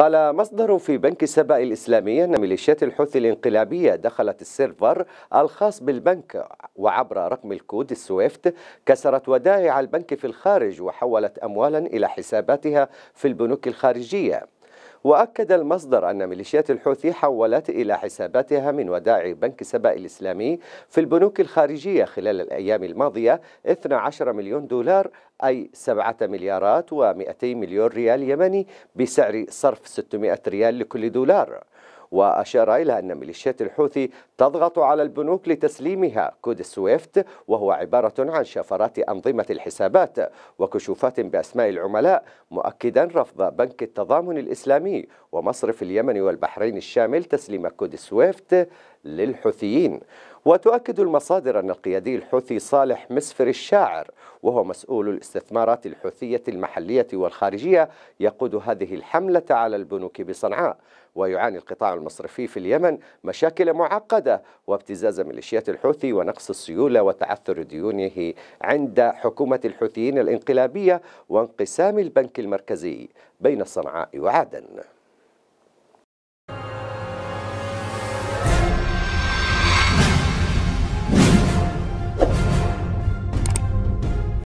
قال مصدر في بنك سبأ الإسلامي أن ميليشيات الحوثي الانقلابية دخلت السيرفر الخاص بالبنك وعبر رقم الكود السويفت كسرت ودائع البنك في الخارج وحولت أموالا إلى حساباتها في البنوك الخارجية وأكد المصدر أن ميليشيات الحوثي حولت إلى حساباتها من ودائع بنك سبأ الإسلامي في البنوك الخارجية خلال الأيام الماضية 12 مليون دولار أي 7 مليارات و200 مليون ريال يمني بسعر صرف 600 ريال لكل دولار وأشار إلى أن ميليشيات الحوثي تضغط على البنوك لتسليمها كود سويفت وهو عبارة عن شفرات أنظمة الحسابات وكشوفات بأسماء العملاء مؤكدا رفض بنك التضامن الإسلامي ومصرف اليمن والبحرين الشامل تسليم كود سويفت للحوثيين وتؤكد المصادر أن القيادي الحوثي صالح مسفر الشاعر وهو مسؤول الاستثمارات الحوثية المحلية والخارجية يقود هذه الحملة على البنوك بصنعاء ويعاني القطاع المصرفي في اليمن مشاكل معقدة وابتزاز ميليشيات الحوثي ونقص السيولة وتعثر ديونه عند حكومة الحوثيين الانقلابية وانقسام البنك المركزي بين صنعاء وعدن